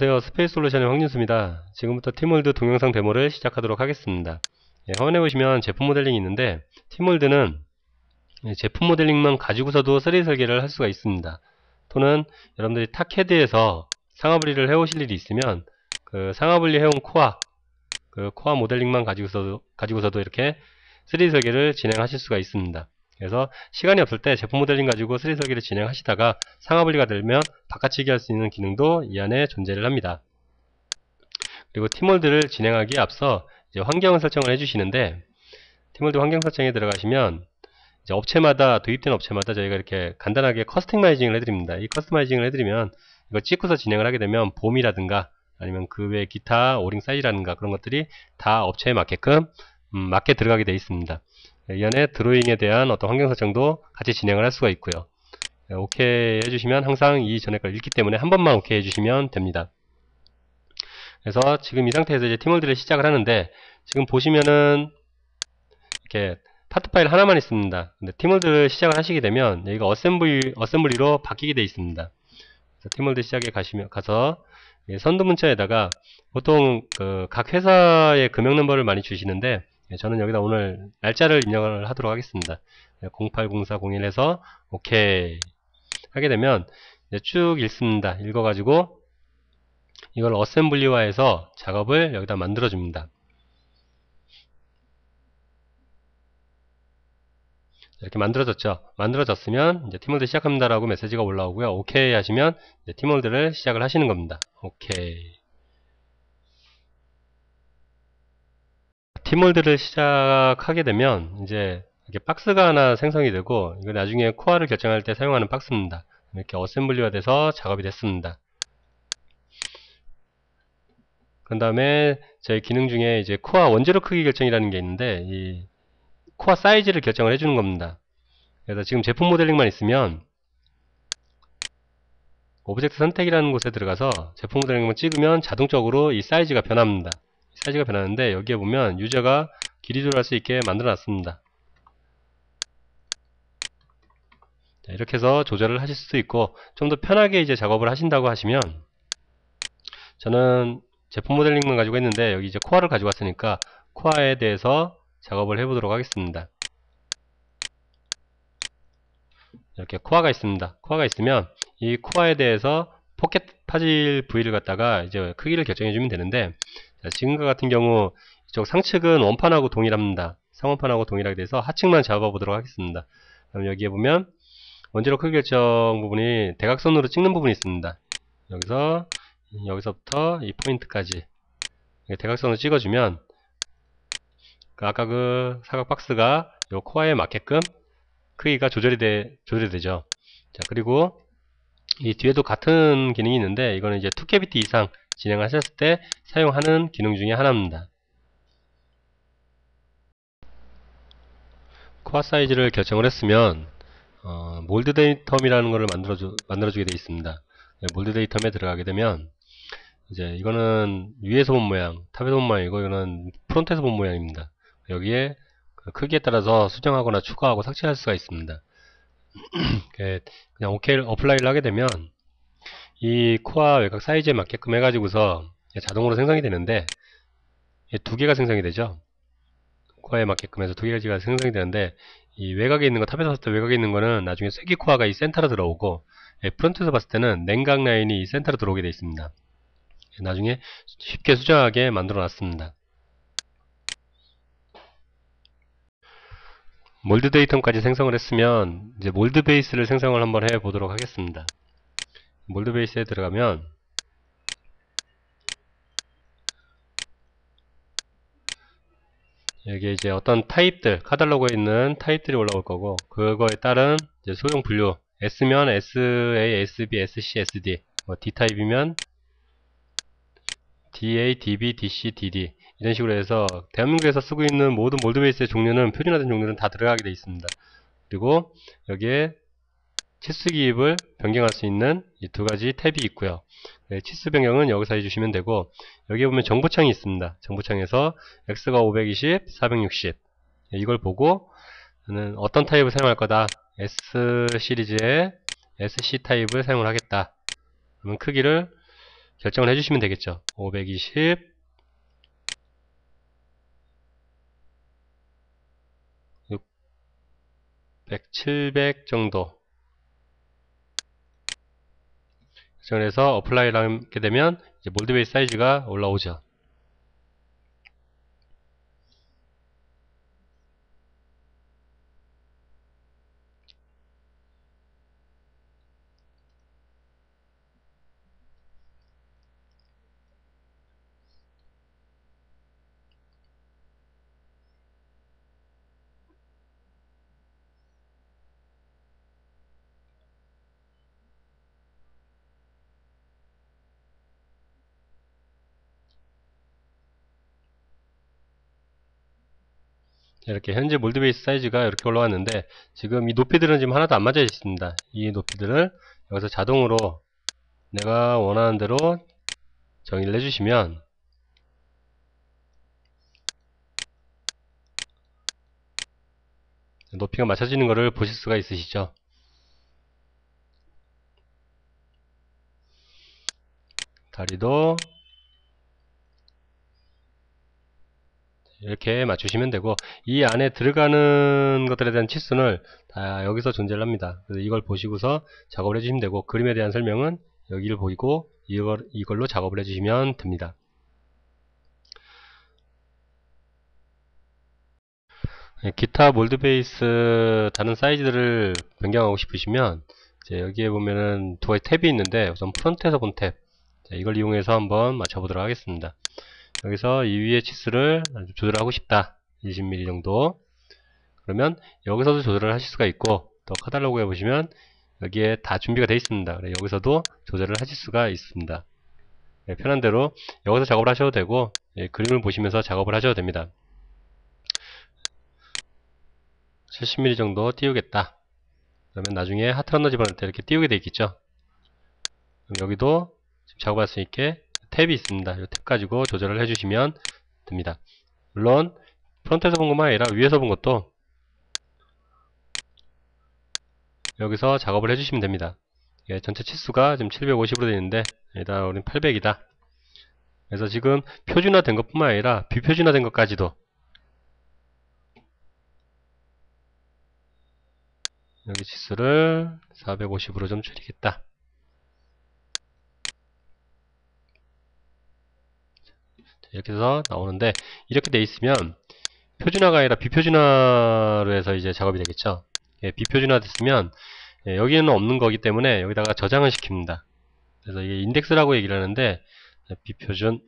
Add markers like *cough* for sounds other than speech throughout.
안녕하세요. 스페이스 솔루션의 황윤수입니다. 지금부터 팀월드 동영상 데모를 시작하도록 하겠습니다. 예, 화면에 보시면 제품 모델링이 있는데 팀월드는 예, 제품 모델링만 가지고서도 3D 설계를 할 수가 있습니다. 또는 여러분들이 타캐드에서 상하분리를 해오실 일이 있으면 그 상하분리 해온 코아 그 코아 모델링만 가지고서도, 가지고서도 이렇게 3D 설계를 진행하실 수가 있습니다. 그래서 시간이 없을 때 제품 모델링 가지고 3D 설계를 진행하시다가 상하 분리가 되면 바깥치기 할 수 있는 기능도 이 안에 존재를 합니다. 그리고 팀월드를 진행하기에 앞서 이제 환경을 설정을 해주시는데 팀월드 환경 설정에 들어가시면 이제 업체마다 도입된 업체마다 저희가 이렇게 간단하게 커스터마이징을 해드립니다. 이 커스터마이징을 해드리면 이거 찍고서 진행을 하게 되면 봄이라든가 아니면 그 외 기타 오링 사이즈라든가 그런 것들이 다 업체에 맞게끔 음, 맞게 들어가게 되어 있습니다. 의견에 드로잉에 대한 어떤 환경 설정도 같이 진행을 할 수가 있고요. 예, 오케이 해주시면 항상 이 전에 걸 읽기 때문에 한 번만 오케이 해주시면 됩니다. 그래서 지금 이 상태에서 이제 팀월드를 시작을 하는데 지금 보시면은 이렇게 파트 파일 하나만 있습니다. 근데 팀월드를 시작을 하시게 되면 여기가 어셈블리, 어셈블리로 바뀌게 돼 있습니다. 팀월드 시작에 가시면 가서 선두 문자에다가 보통 그 각 회사의 금액 넘버를 많이 주시는데 예, 저는 여기다 오늘 날짜를 입력을 하도록 하겠습니다. 080401에서 예, OK 하게 되면 쭉 읽습니다. 읽어가지고 이걸 어셈블리화해서 작업을 여기다 만들어줍니다. 이렇게 만들어졌죠. 만들어졌으면 이제 팀홀드 시작합니다라고 메시지가 올라오고요. OK 하시면 팀홀드를 시작을 하시는 겁니다. 오케이. 팀홀드를 시작하게 되면 이제 이렇게 박스가 하나 생성이 되고 이거 나중에 코어를 결정할 때 사용하는 박스입니다. 이렇게 어셈블리가 돼서 작업이 됐습니다. 그 다음에 저희 기능 중에 이제 코어 원재료 크기 결정이라는 게 있는데 이 코어 사이즈를 결정을 해주는 겁니다. 그래서 지금 제품 모델링만 있으면 오브젝트 선택이라는 곳에 들어가서 제품 모델링만 찍으면 자동적으로 이 사이즈가 변합니다. 사이즈가 변하는데 여기에 보면 유저가 길이 조절할 수 있게 만들어 놨습니다. 이렇게 해서 조절을 하실 수도 있고 좀 더 편하게 이제 작업을 하신다고 하시면 저는 제품 모델링만 가지고 했는데 여기 이제 코어를 가지고 왔으니까 코어에 대해서 작업을 해보도록 하겠습니다. 이렇게 코어가 있습니다. 코어가 있으면 이 코어에 대해서 포켓 파질 부위를 갖다가 이제 크기를 결정해 주면 되는데 자, 지금과 같은 경우 이쪽 상측은 원판하고 동일합니다. 상원판하고 동일하게 돼서 하측만 잡아보도록 하겠습니다. 그럼 여기에 보면 원재료 크기 결정 부분이 대각선으로 찍는 부분이 있습니다. 여기서 여기서부터 이 포인트까지 대각선으로 찍어주면 그 아까 그 사각 박스가 요 코어에 맞게끔 크기가 조절이 돼 조절이 되죠. 자 그리고 이 뒤에도 같은 기능이 있는데 이거는 이제 2캐비티 이상 진행하셨을 때 사용하는 기능 중의 하나입니다. 코어 사이즈를 결정을 했으면 어, 몰드 데이텀이라는 것을 만들어주, 만들어주게 되어 있습니다. 네, 몰드 데이텀에 들어가게 되면 이제 이거는 위에서 본 모양, 탑에서 본 모양이고 이거는 프론트에서 본 모양입니다. 여기에 그 크기에 따라서 수정하거나 추가하고 삭제할 수가 있습니다. *clears throat* 네, 그냥 OK를 어플라이를 하게 되면 이 코아 외곽 사이즈에 맞게끔 해가지고서 자동으로 생성이 되는데 두 개가 생성이 되죠. 코아에 맞게끔 해서 두 개가 생성이 되는데 이 외곽에 있는 거 탑에서 봤을 때 외곽에 있는 거는 나중에 쐐기 코아가 이 센터로 들어오고 예, 프론트에서 봤을 때는 냉각 라인이 이 센터로 들어오게 되어 있습니다. 예, 나중에 쉽게 수정하게 만들어 놨습니다. 몰드 데이터까지 생성을 했으면 이제 몰드 베이스를 생성을 한번 해 보도록 하겠습니다. 몰드베이스에 들어가면 여기 이제 어떤 타입들 카달로그에 있는 타입들이 올라올 거고 그거에 따른 소형 분류 S면 SA, SB, SC, SD 뭐 D 타입이면 DA, DB, DC, DD 이런 식으로 해서 대한민국에서 쓰고 있는 모든 몰드베이스의 종류는 표준화된 종류는 다 들어가게 되어 있습니다. 그리고 여기에 치수기입을 변경할 수 있는 이 두 가지 탭이 있고요. 네, 치수 변경은 여기서 해주시면 되고 여기 보면 정보창이 있습니다. 정보창에서 X가 520, 460 이걸 보고 저는 어떤 타입을 사용할 거다. S 시리즈의 SC 타입을 사용을 하겠다. 그러면 크기를 결정을 해주시면 되겠죠. 520 600, 700 정도 그래서 어플라이 y 를 하게 되면 이제 몰드 베이스 사이즈가 올라오죠. 이렇게 현재 몰드베이스 사이즈가 이렇게 올라왔는데 지금 이 높이들은 지금 하나도 안 맞아 있습니다 이 높이들을 여기서 자동으로 내가 원하는 대로 정의를 해주시면 높이가 맞춰지는 것을 보실 수가 있으시죠 다리도 이렇게 맞추시면 되고 이 안에 들어가는 것들에 대한 치수는 다 여기서 존재를 합니다. 그래서 이걸 보시고서 작업을 해주시면 되고 그림에 대한 설명은 여기를 보이고 이걸, 이걸로 작업을 해주시면 됩니다. 예, 기타 몰드 베이스 다른 사이즈들을 변경하고 싶으시면 이제 여기에 보면은 두 가지 탭이 있는데 우선 프론트에서 본 탭 이걸 이용해서 한번 맞춰보도록 하겠습니다. 여기서 이 위의 치수를 조절하고 싶다 20mm 정도 그러면 여기서도 조절을 하실 수가 있고 또 카탈로그에 보시면 여기에 다 준비가 되어 있습니다 여기서도 조절을 하실 수가 있습니다 네, 편한 대로 여기서 작업을 하셔도 되고 예, 그림을 보시면서 작업을 하셔도 됩니다 70mm 정도 띄우겠다 그러면 나중에 하트런너 집어넣을 때 이렇게 띄우게 되어 있겠죠 그럼 여기도 작업할 수 있게 탭이 있습니다. 이 탭 가지고 조절을 해주시면 됩니다. 물론 프론트에서 본 것만 아니라 위에서 본 것도 여기서 작업을 해주시면 됩니다. 예, 전체 치수가 지금 750으로 되어 있는데 여기다 우린 800이다. 그래서 지금 표준화된 것뿐만 아니라 비표준화된 것까지도 여기 치수를 450으로 좀 줄이겠다. 이렇게 해서 나오는데 이렇게 돼 있으면 표준화가 아니라 비표준화로 해서 이제 작업이 되겠죠 예, 비표준화 됐으면 예, 여기에는 없는 거기 때문에 여기다가 저장을 시킵니다 그래서 이게 인덱스라고 얘기를 하는데 예, 비표준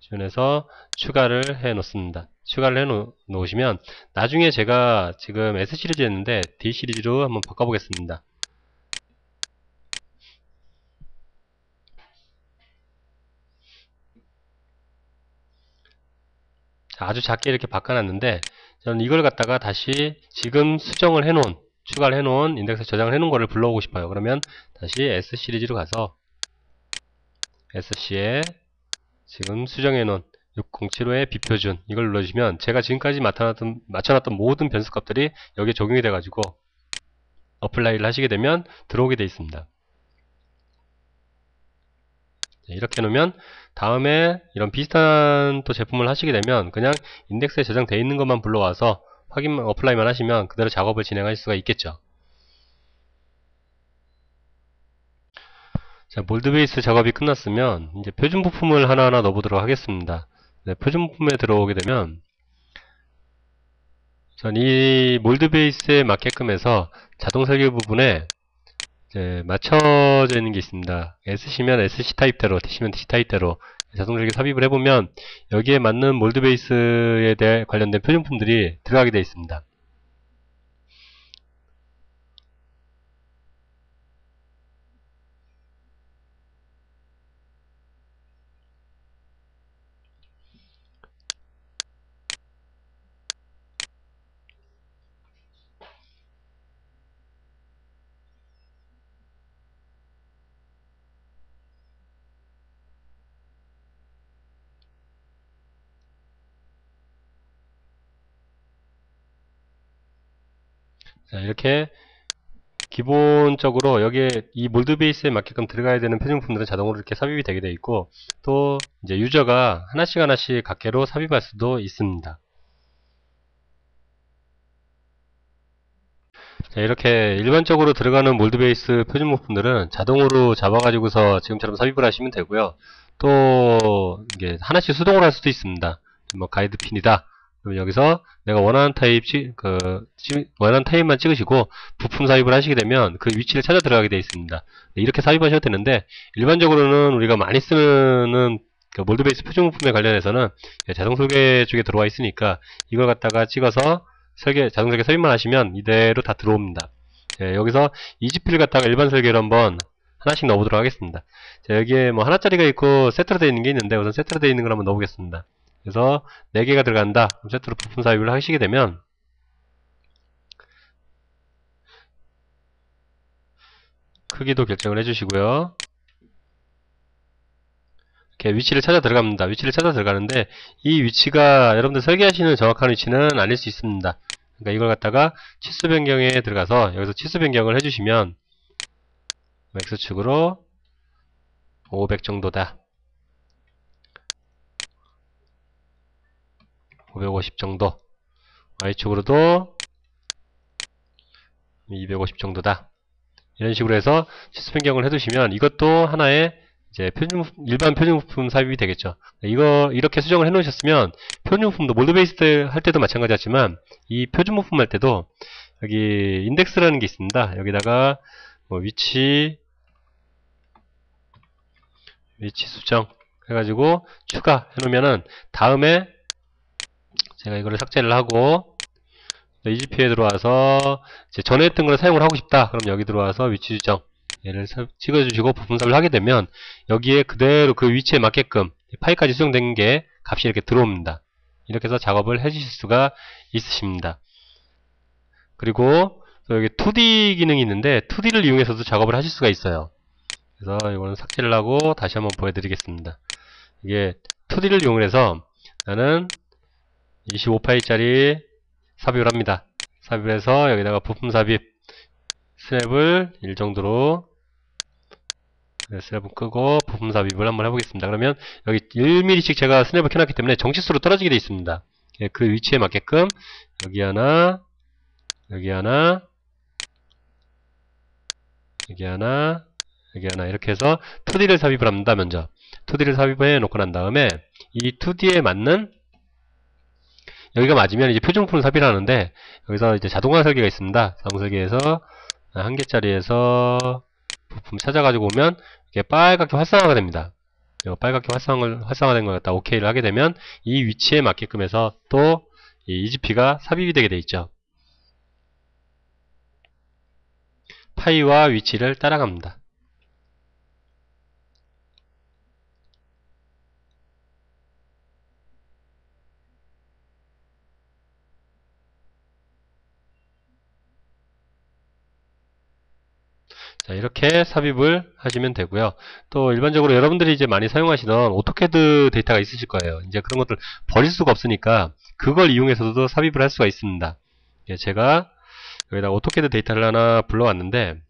준에서 추가를 해 놓습니다 추가를 해 놓으시면 나중에 제가 지금 S 시리즈 했는데 D 시리즈로 한번 바꿔보겠습니다 아주 작게 이렇게 바꿔놨는데 저는 이걸 갖다가 다시 지금 수정을 해놓은 추가를 해놓은 인덱스 저장을 해놓은 거를 불러오고 싶어요. 그러면 다시 S 시리즈로 가서 SC에 지금 수정해놓은 6075의 비표준 이걸 눌러주시면 제가 지금까지 맡아놨던, 맞춰놨던 모든 변수값들이 여기에 적용이 돼가지고 어플라이를 하시게 되면 들어오게 돼 있습니다. 네, 이렇게 놓으면 다음에 이런 비슷한 또 제품을 하시게 되면 그냥 인덱스에 저장되어 있는 것만 불러와서 확인 어플라이만 하시면 그대로 작업을 진행할 수가 있겠죠. 자, 몰드 베이스 작업이 끝났으면 이제 표준 부품을 하나하나 넣어보도록 하겠습니다. 네, 표준 부품에 들어오게 되면 전 이 몰드 베이스에 맞게끔 해서 자동 설계 부분에 이 네, 맞춰져 있는 게 있습니다. s 시면 SC 타입대로, d 시면 DC 타입대로 자동적으로 삽입을 해보면 여기에 맞는 몰드 베이스에 대해 관련된 표준품들이 들어가게 되어 있습니다. 자, 이렇게 기본적으로 여기에 이 몰드 베이스에 맞게끔 들어가야 되는 표준품들은 자동으로 이렇게 삽입이 되게 되어 있고 또 이제 유저가 하나씩 하나씩 각계로 삽입할 수도 있습니다. 자, 이렇게 일반적으로 들어가는 몰드 베이스 표준품들은 부 자동으로 잡아 가지고서 지금처럼 삽입을 하시면 되고요. 또 이게 하나씩 수동으로 할 수도 있습니다. 뭐 가이드 핀이다. 그럼 여기서 내가 원하는 타입, 그, 원하는 타입만 찍으시고 부품 삽입을 하시게 되면 그 위치를 찾아 들어가게 되어 있습니다. 네, 이렇게 삽입하셔도 되는데 일반적으로는 우리가 많이 쓰는 그 몰드베이스 표준 부품에 관련해서는 예, 자동 설계 쪽에 들어와 있으니까 이걸 갖다가 찍어서 설계, 자동 설계 삽입만 하시면 이대로 다 들어옵니다. 예, 여기서 EGP를 갖다가 일반 설계로 한번 하나씩 넣어보도록 하겠습니다. 자, 여기에 뭐 하나짜리가 있고 세트로 되어 있는 게 있는데 우선 세트로 되어 있는 걸 한번 넣어보겠습니다. 그래서 4개가 들어간다. 그럼 세트로 부품 삽입을 하시게 되면 크기도 결정을 해주시고요. 이렇게 위치를 찾아 들어갑니다. 위치를 찾아 들어가는데 이 위치가 여러분들 설계하시는 정확한 위치는 아닐 수 있습니다. 그러니까 이걸 갖다가 치수 변경에 들어가서 여기서 치수 변경을 해주시면 X축으로 500 정도다. 550 정도 Y축으로도 250 정도다 이런 식으로 해서 치수 변경을 해두시면 이것도 하나의 이제 표준 일반 표준품 삽입이 되겠죠. 이거 이렇게 수정을 해놓으셨으면 표준품도 몰드베이스할 때도 마찬가지였지만 이 표준품 할 때도 여기 인덱스라는 게 있습니다. 여기다가 뭐 위치 위치 수정 해가지고 추가 해놓으면은 다음에 제가 이거를 삭제를 하고 EGP에 들어와서 전에 했던 걸 사용을 하고 싶다. 그럼 여기 들어와서 위치 지정 얘를 찍어주시고 부분 삽입을 하게 되면 여기에 그대로 그 위치에 맞게끔 파일까지 수정된 게 값이 이렇게 들어옵니다. 이렇게 해서 작업을 해주실 수가 있으십니다. 그리고 여기 2D 기능이 있는데 2D를 이용해서도 작업을 하실 수가 있어요. 그래서 이거는 삭제를 하고 다시 한번 보여드리겠습니다. 이게 2D를 이용해서 나는 25파이짜리 삽입을 합니다. 삽입을 해서 여기다가 부품 삽입 스냅을 일정도로 네, 스냅을 끄고 부품 삽입을 한번 해보겠습니다. 그러면 여기 1mm씩 제가 스냅을 켜놨기 때문에 정치수로 떨어지게 되어 있습니다. 예, 그 위치에 맞게끔 여기 하나 여기 하나 여기 하나 여기 하나 이렇게 해서 2D를 삽입을 합니다. 먼저 2D를 삽입해 놓고 난 다음에 이 2D에 맞는 여기가 맞으면 이제 표준품 을 삽입을 하는데 여기서 이제 자동화 설계가 있습니다. 자동 설계에서 한 개짜리에서 부품 찾아가지고 오면 이게 빨갛게 활성화가 됩니다. 빨갛게 활성화, 활성화된 것 같다. OK를 하게 되면 이 위치에 맞게끔 해서 또이 EGP가 삽입이 되게 돼 있죠. 파이와 위치를 따라갑니다. 자, 이렇게 삽입을 하시면 되고요. 또 일반적으로 여러분들이 이제 많이 사용하시던 오토캐드 데이터가 있으실 거예요. 이제 그런 것들 버릴 수가 없으니까 그걸 이용해서도 삽입을 할 수가 있습니다. 예, 제가 여기다 오토캐드 데이터를 하나 불러왔는데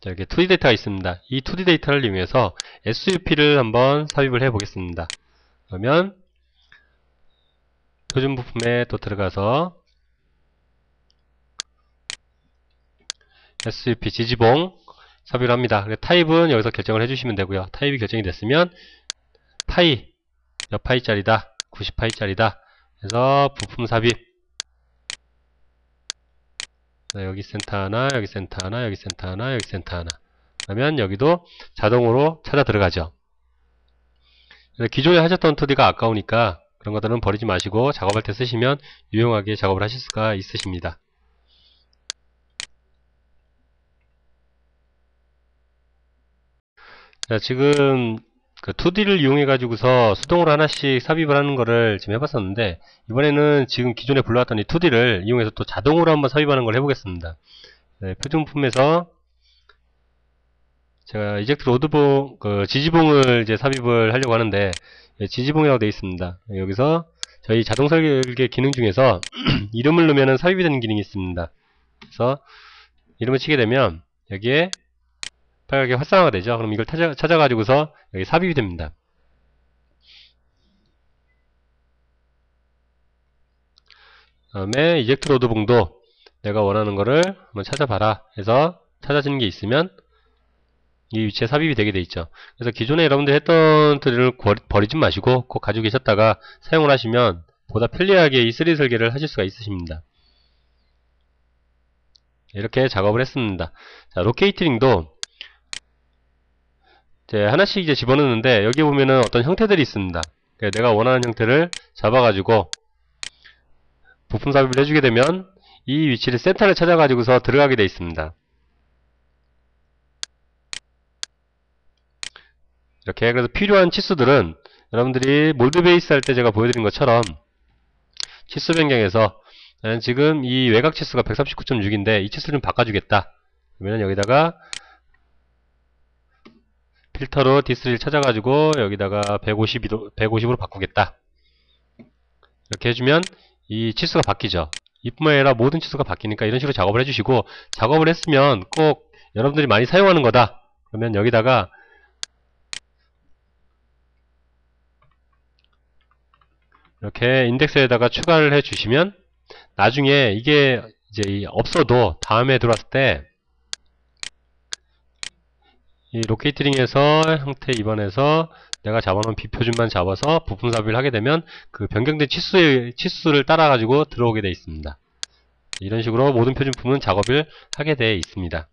자, 이렇게 2D 데이터가 있습니다. 이 2D 데이터를 이용해서 SUP를 한번 삽입을 해 보겠습니다. 그러면 표준 부품에 또 들어가서 SCP 지지봉 삽입을 합니다. 타입은 여기서 결정을 해주시면 되고요. 타입이 결정이 됐으면 파이 몇 파이짜리다 90파이짜리다 그래서 부품 삽입 여기 센터 하나 여기 센터 하나 여기 센터 하나 여기 센터 하나 그러면 여기도 자동으로 찾아 들어가죠. 기존에 하셨던 2D가 아까우니까 그런 것들은 버리지 마시고 작업할 때 쓰시면 유용하게 작업을 하실 수가 있으십니다. 자, 지금 그 2D를 이용해 가지고서 수동으로 하나씩 삽입을 하는 거를 지금 해봤었는데 이번에는 지금 기존에 불러왔던 이 2D를 이용해서 또 자동으로 한번 삽입하는 걸 해보겠습니다. 네, 표준품에서 제가 이젝트 로드봉 그 지지봉을 이제 삽입을 하려고 하는데 예, 지지봉이라고 되어 있습니다. 여기서 저희 자동 설계 기능 중에서 *clears throat* 이름을 넣으면 삽입이 되는 기능이 있습니다. 그래서 이름을 치게 되면 여기에 파격게 활성화가 되죠. 그럼 이걸 찾아, 찾아가지고서 여기 삽입이 됩니다. 다음에 이젝트 로드 봉도 내가 원하는 거를 한번 찾아봐라 해서 찾아지는 게 있으면 이 위치에 삽입이 되게 돼 있죠. 그래서 기존에 여러분들 했던 트리를 버리지 마시고 꼭 가지고 계셨다가 사용을 하시면 보다 편리하게 이 3D 설계를 하실 수가 있으십니다. 이렇게 작업을 했습니다. 자, 로케이트링도 이제 하나씩 이제 집어넣는데 여기 보면은 어떤 형태들이 있습니다. 내가 원하는 형태를 잡아가지고 부품 삽입을 해주게 되면 이 위치를 센터를 찾아가지고서 들어가게 되어 있습니다. 이렇게 그래서 필요한 치수들은 여러분들이 몰드 베이스 할 때 제가 보여드린 것처럼 치수 변경해서 지금 이 외곽 치수가 139.6인데 이 치수를 좀 바꿔주겠다. 그러면 여기다가 필터로 디스를 찾아가지고 여기다가 152도, 150으로 바꾸겠다. 이렇게 해주면 이 치수가 바뀌죠. 이뿐만 아니라 모든 치수가 바뀌니까 이런 식으로 작업을 해주시고 작업을 했으면 꼭 여러분들이 많이 사용하는 거다. 그러면 여기다가 이렇게 인덱스에다가 추가를 해주시면 나중에 이게 이제 없어도 다음에 들어왔을 때이 로케이트링에서 형태 입번에서 내가 잡아놓은 비표준만 잡아서 부품 삽입을 하게 되면 그 변경된 치수의, 치수를 따라 가지고 들어오게 되어 있습니다. 이런 식으로 모든 표준품은 작업을 하게 되어 있습니다.